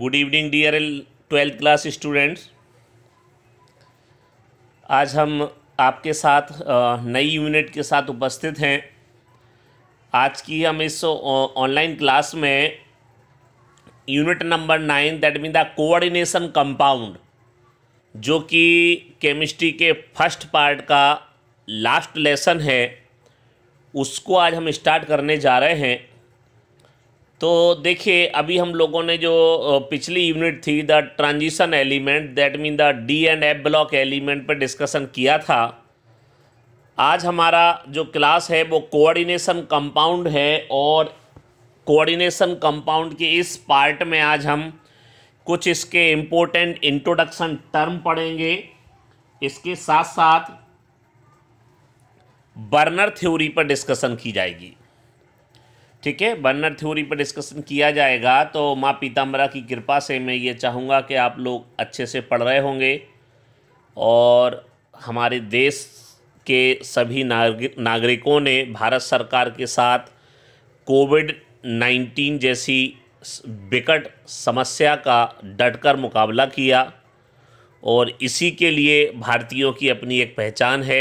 Good evening dear twelfth class students आज हम आपके साथ नई यूनिट के साथ उपस्थित हैं आज की हम इस ऑनलाइन क्लास में unit number nine that mean the coordination compound जो कि केमिस्ट्री के फर्स्ट पार्ट का लास्ट लेसन है उसको आज हम स्टार्ट करने जा रहे हैं तो देखिए अभी हम लोगों ने जो पिछली यूनिट थी the transition element that mean the d and f block element पर डिस्कशन किया था आज हमारा जो क्लास है वो कोऑर्डिनेशन कंपाउंड है और कोऑर्डिनेशन कंपाउंड के इस पार्ट में आज हम कुछ इसके इम्पोर्टेंट इंट्रोडक्शन टर्म पढ़ेंगे इसके साथ साथ बर्नर थ्योरी पर डिस्कशन की जाएगी ठीक है बर्नर थ्योरी पर डिस्कशन किया जाएगा तो माँ पीताम्बरा की कृपा से मैं ये चाहूँगा कि आप लोग अच्छे से पढ़ रहे होंगे और हमारे देश के सभी नागरिकों ने भारत सरकार के साथ कोविड नाइन्टीन जैसी विकट समस्या का डटकर मुकाबला किया और इसी के लिए भारतीयों की अपनी एक पहचान है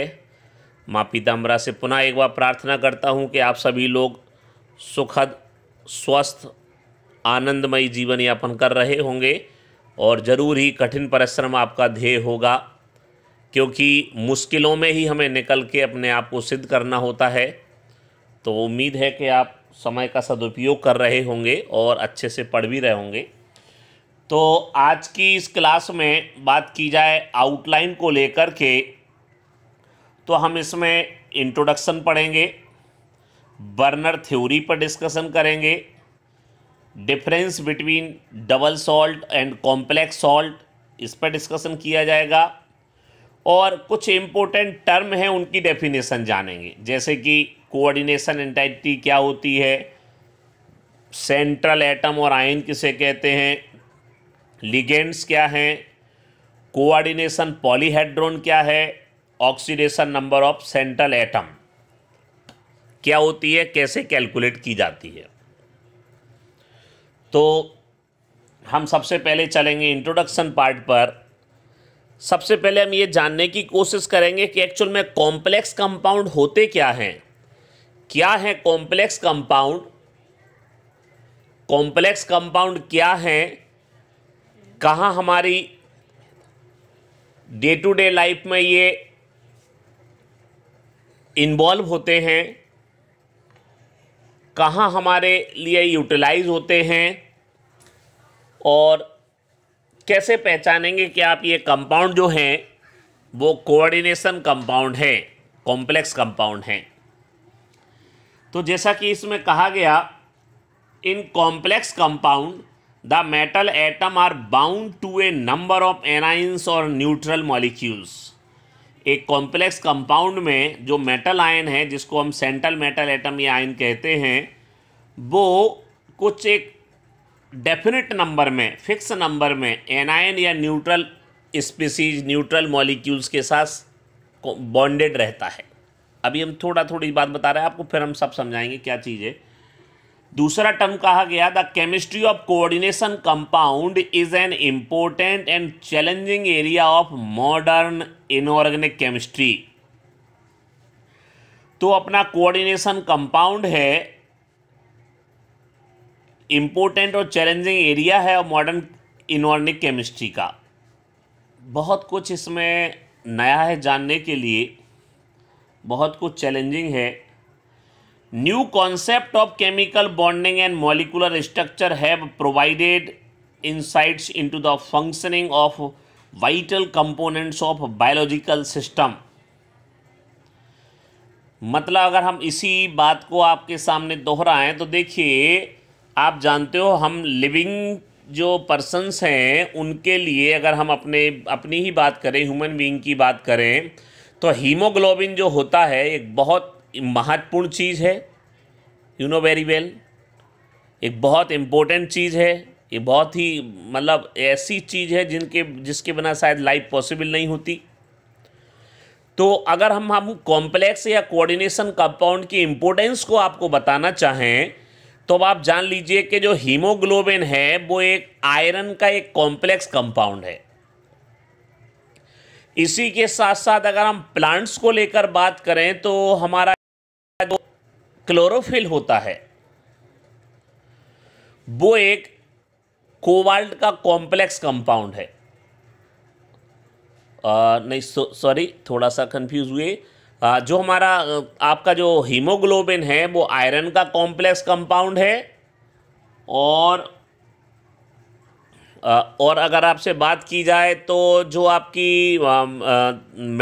माँ पीताम्बरा से पुनः एक बार प्रार्थना करता हूँ कि आप सभी लोग सुखद स्वस्थ आनंदमय जीवन यापन कर रहे होंगे और ज़रूर ही कठिन परिश्रम आपका ध्येय होगा क्योंकि मुश्किलों में ही हमें निकल के अपने आप को सिद्ध करना होता है तो उम्मीद है कि आप समय का सदुपयोग कर रहे होंगे और अच्छे से पढ़ भी रहे होंगे तो आज की इस क्लास में बात की जाए आउटलाइन को लेकर के तो हम इसमें इंट्रोडक्शन पढ़ेंगे बर्नर थ्योरी पर डिस्कशन करेंगे difference between double salt and complex salt इस पर डिस्कशन किया जाएगा और कुछ इम्पोर्टेंट टर्म हैं उनकी डेफिनेशन जानेंगे जैसे कि कोऑर्डिनेशन एंटाइटी क्या होती है सेंट्रल एटम और आयन किसे कहते हैं लिगेंड्स क्या हैं कोऑर्डिनेशन पॉलीहेड्रोन क्या है oxidation number of central atom क्या होती है कैसे कैलकुलेट की जाती है तो हम सबसे पहले चलेंगे इंट्रोडक्शन पार्ट पर सबसे पहले हम ये जानने की कोशिश करेंगे कि एक्चुअल में कॉम्प्लेक्स कंपाउंड होते क्या हैं क्या है कॉम्प्लेक्स कंपाउंड कॉम्प्लेक्स कंपाउंड क्या हैं कहाँ हमारी डे टू डे लाइफ में ये इन्वॉल्व होते हैं कहाँ हमारे लिए यूटिलाइज होते हैं और कैसे पहचानेंगे कि आप ये कंपाउंड जो हैं वो कोऑर्डिनेशन कंपाउंड है कॉम्प्लेक्स कंपाउंड हैं तो जैसा कि इसमें कहा गया in complex compound the metal atom are bound to a number of anions और न्यूट्रल मॉलिक्यूल्स एक कॉम्प्लेक्स कंपाउंड में जो मेटल आयन है जिसको हम सेंट्रल मेटल एटम या आयन कहते हैं वो कुछ एक डेफिनेट नंबर में फिक्स नंबर में एनायन या न्यूट्रल स्पीसीज न्यूट्रल मॉलिक्यूल्स के साथ बॉन्डेड रहता है अभी हम थोड़ा थोड़ी बात बता रहे हैं आपको फिर हम सब समझाएंगे क्या चीज़ है दूसरा टर्म कहा गया the chemistry of coordination compound is an important and challenging area of modern inorganic chemistry तो अपना कोऑर्डिनेशन कंपाउंड है इम्पोर्टेंट और चैलेंजिंग एरिया है मॉडर्न इनऑर्गेनिक केमिस्ट्री का बहुत कुछ इसमें नया है जानने के लिए बहुत कुछ चैलेंजिंग है new concept of chemical bonding and molecular structure have provided insights into the functioning of vital components of biological system मतलब अगर हम इसी बात को आपके सामने दोहराएं तो देखिए आप जानते हो हम लिविंग जो पर्सनस हैं उनके लिए अगर हम अपने अपनी ही बात करें ह्यूमन बींग की बात करें तो हीमोग्लोबिन जो होता है एक बहुत महत्वपूर्ण चीज़ है यू नो वेरी वेल एक बहुत इम्पोर्टेंट चीज़ है ये बहुत ही मतलब ऐसी चीज़ है जिनके जिसके बिना शायद लाइफ पॉसिबल नहीं होती तो अगर हम हम कॉम्प्लेक्स या कोऑर्डिनेशन कंपाउंड की इम्पोर्टेंस को आपको बताना चाहें तो अब आप जान लीजिए कि जो हीमोग्लोबिन है वो एक आयरन का एक कॉम्प्लेक्स कंपाउंड है इसी के साथ साथ अगर हम प्लांट्स को लेकर बात करें तो हमारा जो क्लोरोफिल होता है वो एक कोवाल्ट का कॉम्प्लेक्स कंपाउंड है आ, नहीं सॉरी थोड़ा सा कंफ्यूज हुए आ, जो हमारा आपका जो हीमोग्लोबिन है वो आयरन का कॉम्प्लेक्स कंपाउंड है और आ, और अगर आपसे बात की जाए तो जो आपकी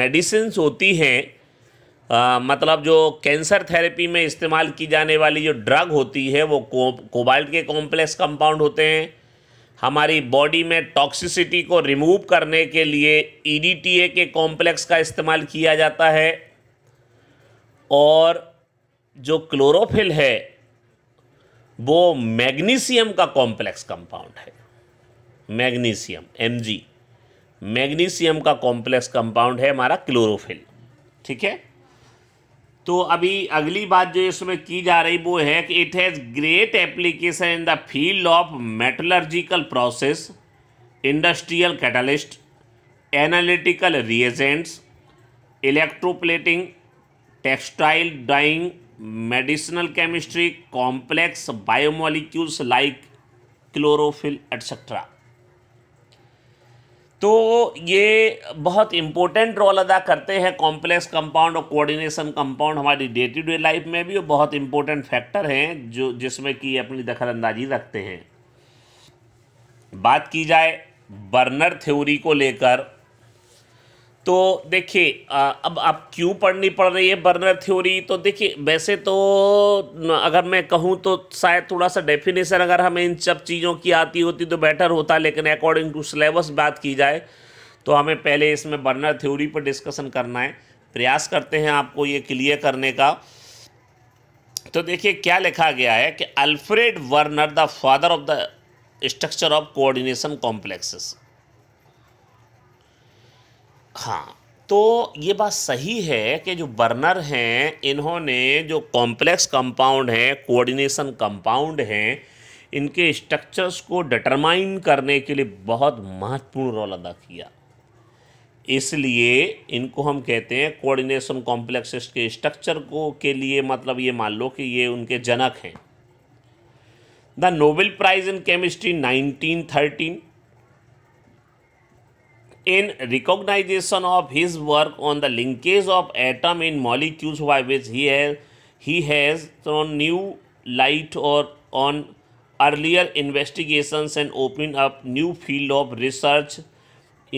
मेडिसिन होती हैं आ, मतलब जो कैंसर थेरेपी में इस्तेमाल की जाने वाली जो ड्रग होती है वो को, कोबाल्ट के कॉम्प्लेक्स कंपाउंड होते हैं हमारी बॉडी में टॉक्सिसिटी को रिमूव करने के लिए ई e के कॉम्प्लेक्स का इस्तेमाल किया जाता है और जो क्लोरोफिल है वो मैग्नीशियम का कॉम्प्लेक्स कंपाउंड है मैग्नीशियम एम मैग्नीशियम का कॉम्प्लेक्स कंपाउंड है हमारा क्लोरोफिल ठीक है तो अभी अगली बात जो इसमें की जा रही वो है कि it has great application in the field of metallurgical process industrial catalyst analytical reagents electroplating textile dyeing medicinal chemistry complex biomolecules like chlorophyll etcetera तो ये बहुत इम्पोर्टेंट रोल अदा करते हैं कॉम्प्लेक्स कंपाउंड और कोऑर्डिनेशन कंपाउंड हमारी डे टू डे लाइफ में भी वो बहुत इम्पोर्टेंट फैक्टर हैं जो जिसमें कि अपनी दखलंदाजी रखते हैं बात की जाए बर्नर थ्योरी को लेकर तो देखिए अब आप क्यों पढ़नी पड़ रही है बर्नर थ्योरी तो देखिए वैसे तो अगर मैं कहूँ तो शायद थोड़ा सा डेफिनेशन अगर हमें इन सब चीज़ों की आती होती तो बेटर होता लेकिन अकॉर्डिंग टू सिलेबस बात की जाए तो हमें पहले इसमें बर्नर थ्योरी पर डिस्कशन करना है प्रयास करते हैं आपको ये क्लियर करने का तो देखिए क्या लिखा गया है कि Alfred Werner the father of the structure of coordination complexes हाँ तो ये बात सही है कि जो बर्नर हैं इन्होंने जो कॉम्प्लेक्स कंपाउंड हैं कोऑर्डिनेशन कंपाउंड हैं इनके स्ट्रक्चर्स को डिटरमाइन करने के लिए बहुत महत्वपूर्ण रोल अदा किया इसलिए इनको हम कहते हैं कोऑर्डिनेशन कॉम्प्लेक्स के स्ट्रक्चर को के लिए मतलब ये मान लो कि ये उनके जनक हैं the Nobel prize in chemistry 1913 in recognition of his work on the linkage of atom in molecules by which he has he has new light और on earlier investigation and open up new field of research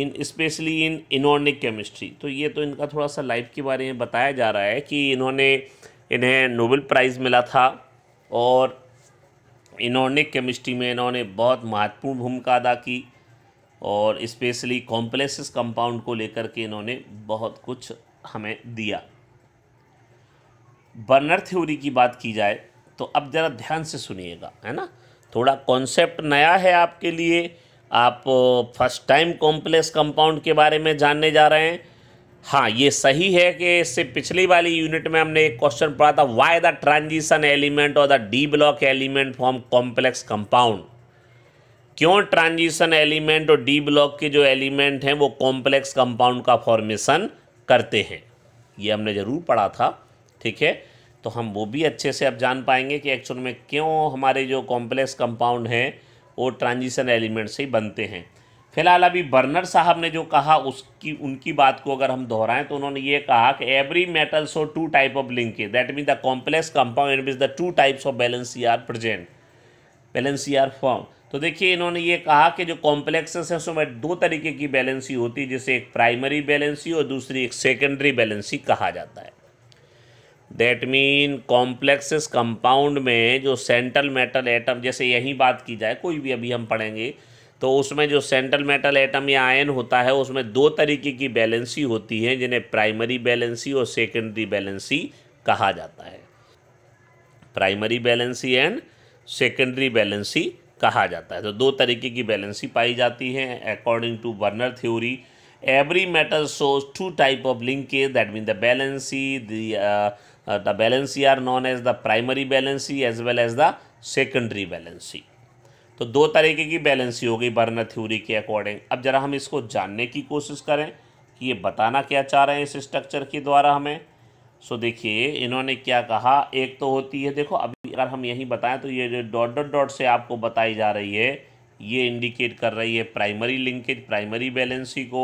in specially in inorganic chemistry तो ये तो इनका थोड़ा सा life के बारे में बताया जा रहा है कि इन्होंने इन्हें नोबेल प्राइज़ मिला था और इनॉर्निक केमिस्ट्री में इन्होंने बहुत महत्वपूर्ण भूमिका अदा की और इस्पेशली कॉम्प्लेक्स कंपाउंड को लेकर के इन्होंने बहुत कुछ हमें दिया बर्नर थ्योरी की बात की जाए तो अब ज़रा ध्यान से सुनिएगा है ना थोड़ा कॉन्सेप्ट नया है आपके लिए आप फर्स्ट टाइम कॉम्प्लेक्स कंपाउंड के बारे में जानने जा रहे हैं हाँ ये सही है कि इससे पिछली वाली यूनिट में हमने एक क्वेश्चन पढ़ा था वाई द ट्रांजिशन एलिमेंट और the d block element form complex compound क्यों ट्रांजिशन एलिमेंट और डी ब्लॉक के जो एलिमेंट हैं वो कॉम्प्लेक्स कंपाउंड का फॉर्मेशन करते हैं ये हमने ज़रूर पढ़ा था ठीक है तो हम वो भी अच्छे से अब जान पाएंगे कि एक्चुअल में क्यों हमारे जो कॉम्प्लेक्स कंपाउंड हैं वो ट्रांजिशन एलिमेंट से ही बनते हैं फिलहाल अभी बर्नर साहब ने जो कहा उसकी उनकी बात को अगर हम दोहराएं तो उन्होंने ये कहा कि every metal show two type of है that mean the complex compound it means the two types of valence are present valence are form तो देखिए इन्होंने ये कहा कि जो कॉम्प्लेक्सेस हैं उसमें दो तरीके की बैलेंसी होती है जिसे एक प्राइमरी बैलेंसी और दूसरी एक सेकेंडरी बैलेंसी कहा जाता है दैट मीन कॉम्प्लेक्सेस कंपाउंड में जो सेंट्रल मेटल एटम जैसे यही बात की जाए कोई भी अभी हम पढ़ेंगे तो उसमें जो सेंट्रल मेटल एटम या आयन होता है उसमें दो तरीके की बैलेंसी होती है जिन्हें प्राइमरी बैलेंसी और सेकेंडरी बैलेंसी कहा जाता है primary valency and secondary valency कहा जाता है तो दो तरीके की बैलेंसी पाई जाती हैं according to Werner theory every metal shows two type of linkage that mean the valency the valency are known as the primary valency as well as the secondary valency तो दो तरीके की बैलेंसी हो गई burner theory के according अब ज़रा हम इसको जानने की कोशिश करें कि ये बताना क्या चाह रहे हैं इस स्ट्रक्चर के द्वारा हमें सो देखिए इन्होंने क्या कहा एक तो होती है देखो अभी अगर हम यही बताएं तो ये जो डॉट डॉट डॉट से आपको बताई जा रही है ये इंडिकेट कर रही है प्राइमरी लिंकेज प्राइमरी बैलेंसी को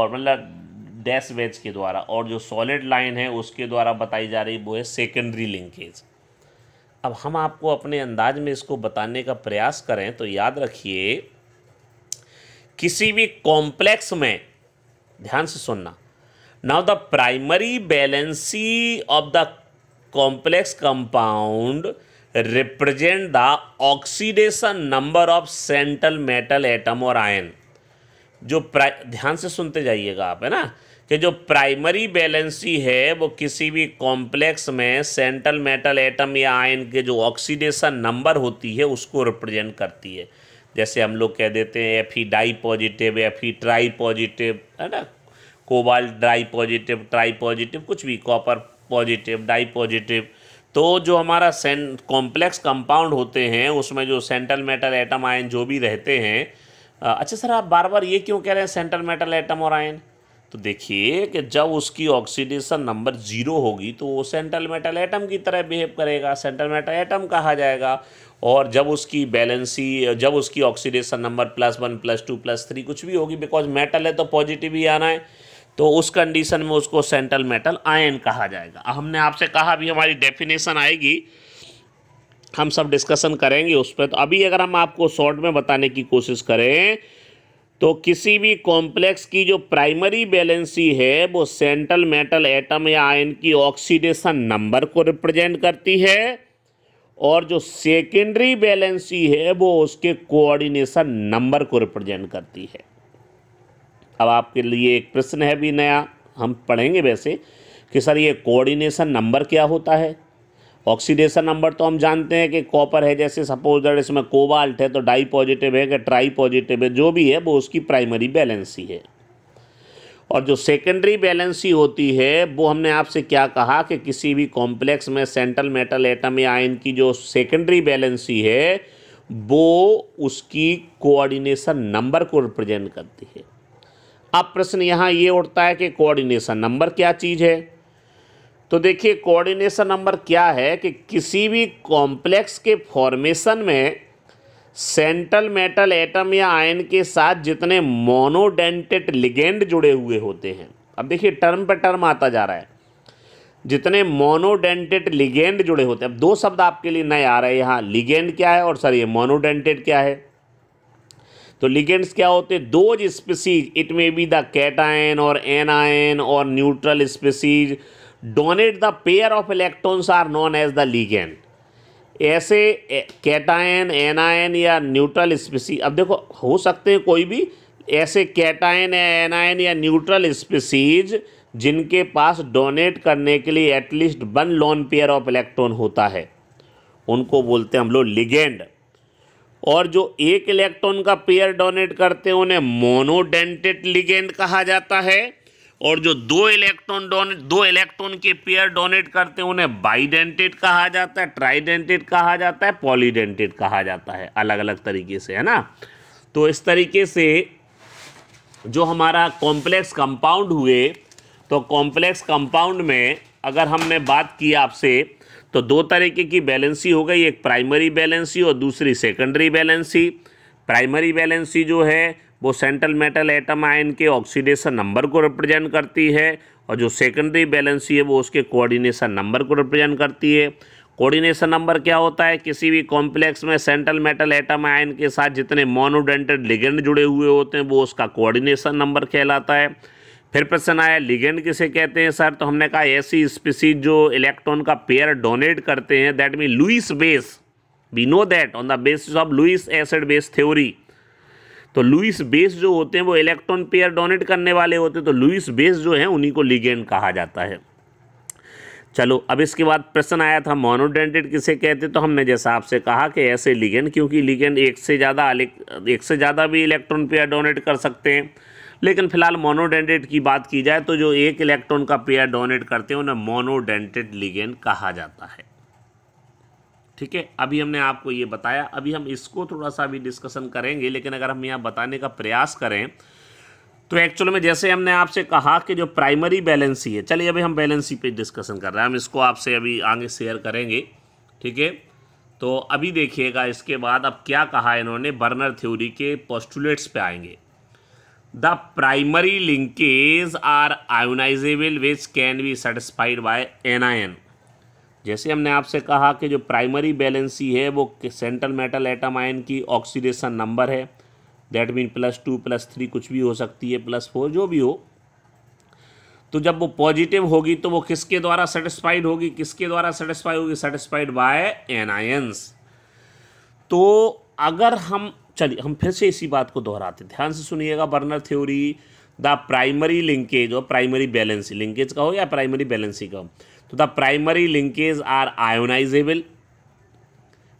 और मतलब डैश वेज के द्वारा और जो सॉलिड लाइन है उसके द्वारा बताई जा रही वो है सेकेंडरी लिंकेज अब हम आपको अपने अंदाज में इसको बताने का प्रयास करें तो याद रखिए किसी भी कॉम्प्लेक्स में ध्यान से सुनना now the primary valency of the complex compound represent the oxidation number of central metal atom और आयन जो ध्यान से सुनते जाइएगा आप है ना कि जो प्राइमरी बैलेंसी है वो किसी भी कॉम्प्लेक्स में सेंट्रल मेटल एटम या आयन के जो ऑक्सीडेशन नंबर होती है उसको रिप्रेजेंट करती है जैसे हम लोग कह देते हैं F E di positive F E tri positive है ना cobalt di positive tri positive कुछ भी कॉपर पॉजिटिव डाई पॉजिटिव तो जो हमारा सें कॉम्प्लेक्स कंपाउंड होते हैं उसमें जो सेंट्रल मेटल एटम आयन जो भी रहते हैं अच्छा सर आप बार बार ये क्यों कह रहे हैं सेंट्रल मेटल एटम और आयन तो देखिए कि जब उसकी ऑक्सीडेशन नंबर ज़ीरो होगी तो वो सेंट्रल मेटल एटम की तरह बिहेव करेगा सेंट्रल मेटल एटम कहा जाएगा और जब उसकी बैलेंसी जब उसकी oxidation number plus one plus two plus three कुछ भी होगी बिकॉज मेटल है तो पॉजिटिव ही आना है तो उस कंडीशन में उसको सेंट्रल मेटल आयन कहा जाएगा हमने आपसे कहा अभी हमारी डेफिनेशन आएगी हम सब डिस्कशन करेंगे उस पर तो अभी अगर हम आपको शॉर्ट में बताने की कोशिश करें तो किसी भी कॉम्प्लेक्स की जो प्राइमरी बैलेंसी है वो सेंट्रल मेटल एटम या आयन की ऑक्सीडेशन नंबर को रिप्रेजेंट करती है और जो सेकेंडरी बैलेंसी है वो उसके कोऑर्डिनेशन नंबर को रिप्रेजेंट करती है अब आपके लिए एक प्रश्न है भी नया हम पढ़ेंगे वैसे कि सर ये कोऑर्डिनेशन नंबर क्या होता है ऑक्सीडेशन नंबर तो हम जानते हैं कि कॉपर है जैसे सपोज दैट इसमें कोबाल्ट है तो डाई पॉजिटिव है कि ट्राई पॉजिटिव है जो भी है वो उसकी प्राइमरी बैलेंसी है और जो सेकेंडरी बैलेंसी होती है वो हमने आपसे क्या कहा कि किसी भी कॉम्प्लेक्स में सेंट्रल मेटल एटम या आयन की जो सेकेंडरी बैलेंसी है वो उसकी कोऑर्डिनेशन नंबर को रिप्रेजेंट करती है अब प्रश्न यहाँ ये उठता है कि कोऑर्डिनेशन नंबर क्या चीज़ है तो देखिए कोऑर्डिनेशन नंबर क्या है कि किसी भी कॉम्प्लेक्स के फॉर्मेशन में सेंट्रल मेटल एटम या आयन के साथ जितने मोनोडेंटेड लिगेंड जुड़े हुए होते हैं अब देखिए टर्म पर टर्म आता जा रहा है जितने मोनोडेंटेड लिगेंड जुड़े होते हैं अब दो शब्द आपके लिए नए आ रहे हैं यहाँ लिगेंड क्या है और सर ये मोनोडेंटेड क्या है तो लिगेंड्स क्या होते हैं those species it may be the cation और एन आयन और neutral species donate the pair of electrons are known as the ligand ऐसे कैटायन आयन या न्यूट्रल स्पीसी अब देखो हो सकते हैं कोई भी ऐसे कैटायन या एन आयन या न्यूट्रल स्पीसीज जिनके पास डोनेट करने के लिए at least one lone pair of electron होता है उनको बोलते हैं हम लोग लिगेंड और जो एक इलेक्ट्रॉन का पेयर डोनेट करते हैं उन्हें मोनोडेंटेड लिगेंड कहा जाता है और जो दो इलेक्ट्रॉन डोनेट दो इलेक्ट्रॉन के पेयर डोनेट करते हैं उन्हें बाइडेंटेड कहा जाता है ट्राइडेंटेड कहा जाता है पॉलीडेंटेड कहा जाता है अलग अलग तरीके से है ना तो इस तरीके से जो हमारा कॉम्प्लेक्स कंपाउंड हुए तो कॉम्प्लेक्स कंपाउंड में अगर हमने बात की आपसे तो दो तरीके की बैलेंसी हो गई एक प्राइमरी बैलेंसी और दूसरी सेकेंडरी बैलेंसी प्राइमरी बैलेंसी जो है वो सेंट्रल मेटल एटम आयन के ऑक्सीडेशन नंबर को रिप्रेजेंट करती है और जो सेकेंडरी बैलेंसी है वो उसके कोऑर्डिनेशन नंबर को रिप्रेजेंट करती है कोऑर्डिनेशन नंबर क्या होता है किसी भी कॉम्प्लेक्स में सेंट्रल मेटल एटम आयन के साथ जितने मोनोडेंटेड लिगेंड जुड़े हुए होते हैं वो उसका कोऑर्डिनेशन नंबर कहलाता है फिर प्रश्न आया लिगेंड किसे कहते हैं सर तो हमने कहा ऐसी स्पीसीज जो इलेक्ट्रॉन का पेयर डोनेट करते हैं that mean Lewis base we know that on the basis of Lewis acid base theory तो लुइस बेस जो होते हैं वो इलेक्ट्रॉन पेयर डोनेट करने वाले होते हैं तो लुइस बेस जो है उन्हीं को लिगेंड कहा जाता है चलो अब इसके बाद प्रश्न आया था मोनोडेंटेड किसे कहते तो हमने जैसा आपसे कहा कि ऐसे लिगेंड क्योंकि लिगेंड एक से ज़्यादा एक से ज़्यादा भी इलेक्ट्रॉन पेयर डोनेट कर सकते हैं लेकिन फिलहाल मोनोडेंटेट की बात की जाए तो जो एक इलेक्ट्रॉन का पेयर डोनेट करते हैं उन्हें मोनोडेंटेड लिगेंड कहा जाता है ठीक है अभी हमने आपको ये बताया अभी हम इसको थोड़ा सा अभी डिस्कशन करेंगे लेकिन अगर हम यहाँ बताने का प्रयास करें तो एक्चुअल में जैसे हमने आपसे कहा कि जो प्राइमरी बैलेंसी है चलिए अभी हम बैलेंसी पे डिस्कशन कर रहे हैं हम इसको आपसे अभी आगे शेयर करेंगे ठीक है तो अभी देखिएगा इसके बाद अब क्या कहा इन्होंने बर्नर थ्योरी के पोस्टुलेट्स पे आएंगे the primary linkage are ionisable which can be satisfied by anion. जैसे हमने आपसे कहा कि जो प्राइमरी बैलेंसी है वो सेंट्रल मेटल एटम आयन की ऑक्सीडेशन नंबर है that mean plus two plus three कुछ भी हो सकती है प्लस फोर जो भी हो तो जब वो पॉजिटिव होगी तो वो किसके द्वारा सेटिस्फाइड होगी किसके द्वारा सेटिस्फाई होगी सेटिस्फाइड बाय एनायंस तो अगर हम चलिए हम फिर से इसी बात को दोहराते ध्यान से सुनिएगा Werner theory the primary linkage और प्राइमरी बैलेंस लिंकेज का हो या प्राइमरी बैलेंसी का हो तो the primary linkage are ionisable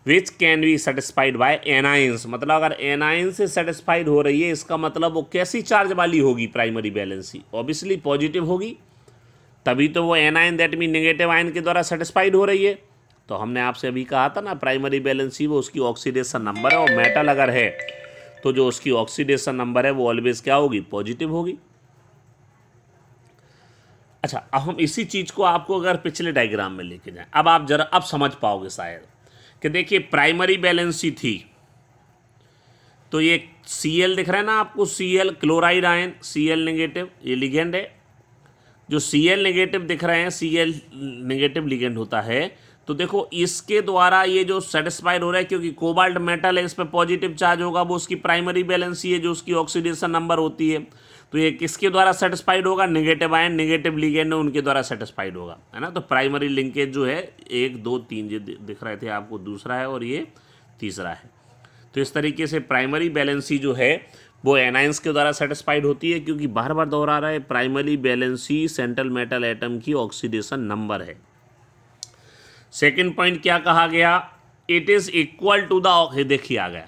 which can be satisfied by anions मतलब अगर एनाइंस से सेटिस्फाइड हो रही है इसका मतलब वो कैसी चार्ज वाली होगी प्राइमरी बैलेंसी ऑब्वियसली पॉजिटिव होगी तभी तो वो anion that mean negative ion के द्वारा सेटिस्फाइड हो रही है तो हमने आपसे अभी कहा था ना प्राइमरी बैलेंस ही वो उसकी ऑक्सीडेशन नंबर है और मेटल अगर है तो जो उसकी ऑक्सीडेशन नंबर है वो ऑलवेज क्या होगी पॉजिटिव होगी अच्छा अब हम इसी चीज़ को आपको अगर पिछले डायग्राम में लेके जाएं अब आप जरा अब समझ पाओगे शायद कि देखिए प्राइमरी बैलेंसी थी तो ये सी एल दिख रहा है ना आपको C L chloride ion C L negative ये लिगेंड है जो सी एल निगेटिव दिख रहे हैं सी एल निगेटिव लिगेंड होता है तो देखो इसके द्वारा ये जो सेटिस्फाइड हो रहा है क्योंकि कोबाल्ट मेटल है इस पर पॉजिटिव चार्ज होगा वो उसकी प्राइमरी बैलेंस ही है जो उसकी ऑक्सीडेशन नंबर होती है तो ये किसके द्वारा सेटिस्फाइड होगा निगेटिव आयन निगेटिव लिगेंड उनके द्वारा सेटिस्फाइड होगा है ना तो प्राइमरी लिंकेज जो है एक दो तीन जो दिख रहे थे आपको दूसरा है और ये तीसरा है तो इस तरीके से प्राइमरी बैलेंसी जो है वो एनाइंस के द्वारा सेटिस्फाइड होती है क्योंकि बार बार दोहरा रहा है primary valency central metal atom की ऑक्सीडेशन नंबर है सेकेंड पॉइंट क्या कहा गया it is equal to the देखिए आ गया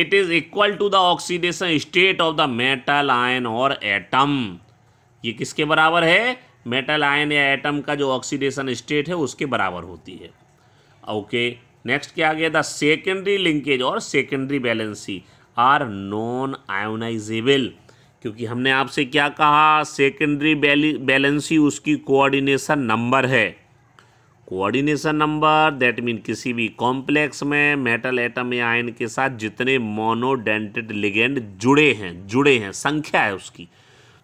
it is equal to the oxidation state of the metal ion और एटम ये किसके बराबर है मेटल आयन या एटम का जो ऑक्सीडेशन स्टेट है उसके बराबर होती है ओके नेक्स्ट क्या आ गया द सेकेंडरी लिंकेज और secondary valency are non ionisable क्योंकि हमने आपसे क्या कहा सेकेंडरी बैलेंसी उसकी कोऑर्डिनेशन नंबर है कोऑर्डिनेशन नंबर दैट मीन किसी भी कॉम्प्लेक्स में मेटल एटम या आयन के साथ जितने मोनोडेंटेड लिगेंड जुड़े हैं जुड़े हैं संख्या है उसकी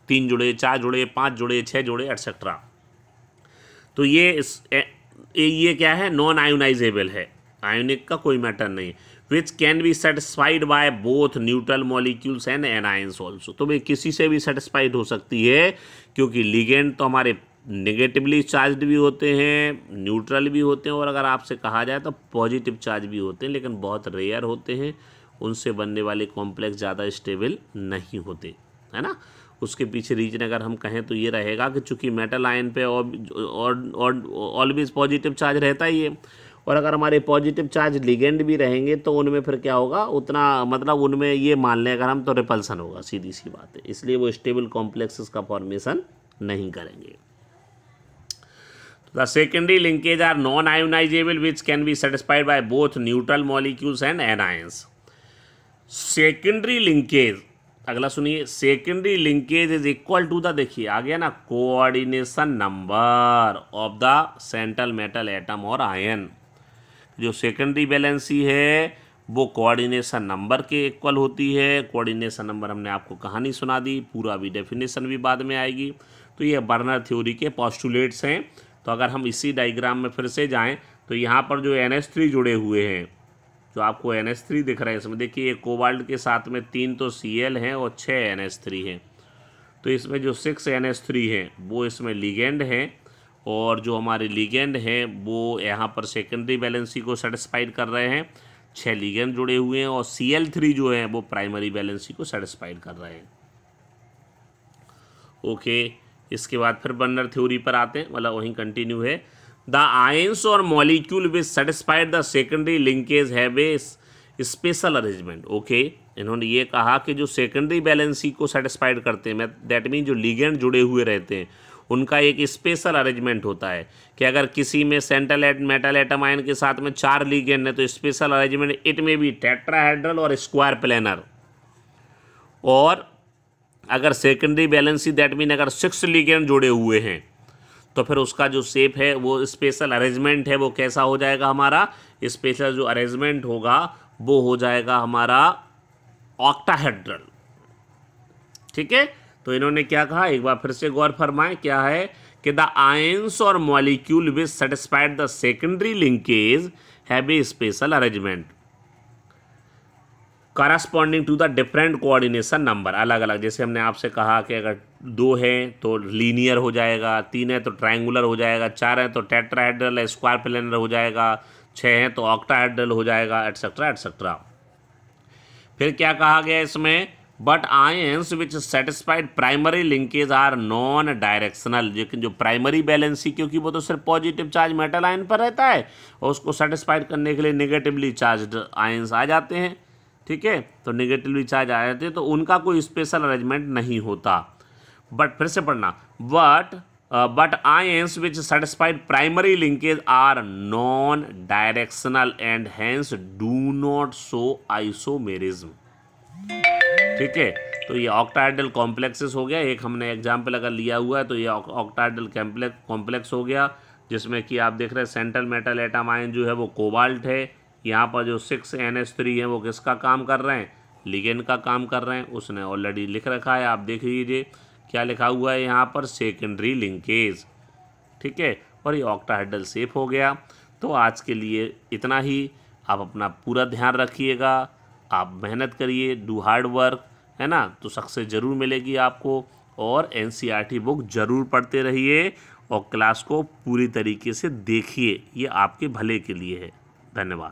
तीन जुड़े चार जुड़े पांच जुड़े छह जुड़े एटसेट्रा तो ये इस ए, ये क्या है नॉन आयोनाइजेबल है आयोनिक का कोई मैटर नहीं which can be satisfied by both neutral molecules and anions also तो भाई किसी से भी सेटिस्फाइड हो सकती है क्योंकि लिगेंड तो हमारे नेगेटिवली चार्ज भी होते हैं न्यूट्रल भी होते हैं और अगर आपसे कहा जाए तो पॉजिटिव चार्ज भी होते हैं लेकिन बहुत रेयर होते हैं उनसे बनने वाले कॉम्प्लेक्स ज़्यादा स्टेबल नहीं होते है ना उसके पीछे रीजन अगर हम कहें तो ये रहेगा कि चूंकि मेटल आयन पे और ऑलवेज पॉजिटिव चार्ज रहता ही है और अगर हमारे पॉजिटिव चार्ज लिगेंड भी रहेंगे तो उनमें फिर क्या होगा उतना मतलब उनमें ये मान लें अगर हम तो रिपल्सन होगा सीधी सी बात है इसलिए वो स्टेबल कॉम्प्लेक्सेस का फॉर्मेशन नहीं करेंगे The secondary linkage are non-ionizable which can be satisfied by both neutral molecules and anions. Secondary linkage अगला सुनिए secondary linkage is equal to the देखिए आ गया ना coordination number of the central metal atom और ion जो secondary valency है वो कोऑर्डिनेशन नंबर के इक्वल होती है कोऑर्डिनेशन नंबर हमने आपको कहानी सुना दी पूरा भी डेफिनेशन भी बाद में आएगी तो ये बर्नर थ्योरी के पॉस्टुलेट्स हैं तो अगर हम इसी डाइग्राम में फिर से जाएँ तो यहाँ पर जो एन जुड़े हुए हैं जो आपको एन दिख रहा है इसमें देखिए ये कोबाल्ट के साथ में तीन तो सी हैं और छः एन हैं तो इसमें जो सिक्स एन हैं वो इसमें लीगेंड हैं और जो हमारे लीगेंड हैं वो यहाँ पर सेकेंडरी बैलेंसी को सेटिस्फाइड कर रहे हैं छः लीगेंड जुड़े हुए हैं और सी एल थ्री जो है वो प्राइमरी बैलेंसी को सेटिस्फाइड कर रहे हैं ओके okay. इसके बाद फिर बर्नर थ्योरी पर आते हैं मतलब वहीं कंटिन्यू है द आयंस और molecule which satisfied the secondary linkage have a special arrangement okay इन्होंने ये कहा कि जो सेकेंडरी बैलेंसी को सेटिस्फाइड करते हैं दैट मीन जो लिगेंड जुड़े हुए रहते हैं उनका एक स्पेशल अरेंजमेंट होता है कि अगर किसी में central at metal atom ion के साथ में चार लीगेंड है तो स्पेशल अरेंजमेंट इट में भी टेट्राहेड्रल और स्क्वायर प्लेनर और अगर सेकेंडरी बैलेंस ही दैट मीन अगर सिक्स लिगेंड जुड़े हुए हैं तो फिर उसका जो सेप है वो स्पेशल अरेंजमेंट है वो कैसा हो जाएगा हमारा स्पेशल जो अरेंजमेंट होगा वो हो जाएगा हमारा ऑक्टाहेड्रल ठीक है तो इन्होंने क्या कहा एक बार फिर से गौर फरमाएं क्या है कि द आयंस और molecule which satisfied the secondary linkage have a special arrangement corresponding to the different coordination number अलग अलग जैसे हमने आपसे कहा कि अगर दो हैं तो लीनियर हो जाएगा तीन है तो ट्राइंगुलर हो जाएगा चार है तो टेट्राहेड्रल स्क्वायर प्लेनर हो जाएगा छः है तो ऑक्टाहेड्रल हो जाएगा एटसेट्रा एटसेट्रा फिर क्या कहा गया इसमें but ions which satisfied primary linkage are non directional लेकिन जो प्राइमरी बैलेंसी क्योंकि वो तो सिर्फ पॉजिटिव चार्ज मेटल आयन पर रहता है और उसको सेटिस्फाइड करने के लिए नेगेटिवली चार्ज आयंस आ जाते हैं ठीक है तो निगेटिव चार्ज आ जाते तो उनका कोई स्पेशल अरेंजमेंट नहीं होता बट फिर से पढ़ना but but ions which satisfied primary linkage are non directional and hence do not show isomerism ठीक है तो ये ऑक्टाइडल कॉम्प्लेक्सेस हो गया एक हमने एग्जाम्पल अगर लिया हुआ है तो ये ऑक्टाइडल कॉम्प्लेक्स हो गया जिसमें कि आप देख रहे हैं सेंट्रल मेटल एटम आयन जो है वो कोबाल्ट है यहाँ पर जो सिक्स एन एस थ्री है वो किसका काम कर रहे हैं लिगेंड का काम कर रहे हैं उसने ऑलरेडी लिख रखा है आप देख लीजिए क्या लिखा हुआ है यहाँ पर सेकेंडरी लिंकेज ठीक है और ये ऑक्टाहाइड्रल सेफ हो गया तो आज के लिए इतना ही आप अपना पूरा ध्यान रखिएगा आप मेहनत करिए डू हार्ड वर्क है ना तो सक्सेस ज़रूर मिलेगी आपको और एन बुक ज़रूर पढ़ते रहिए और क्लास को पूरी तरीके से देखिए ये आपके भले के लिए है धन्यवाद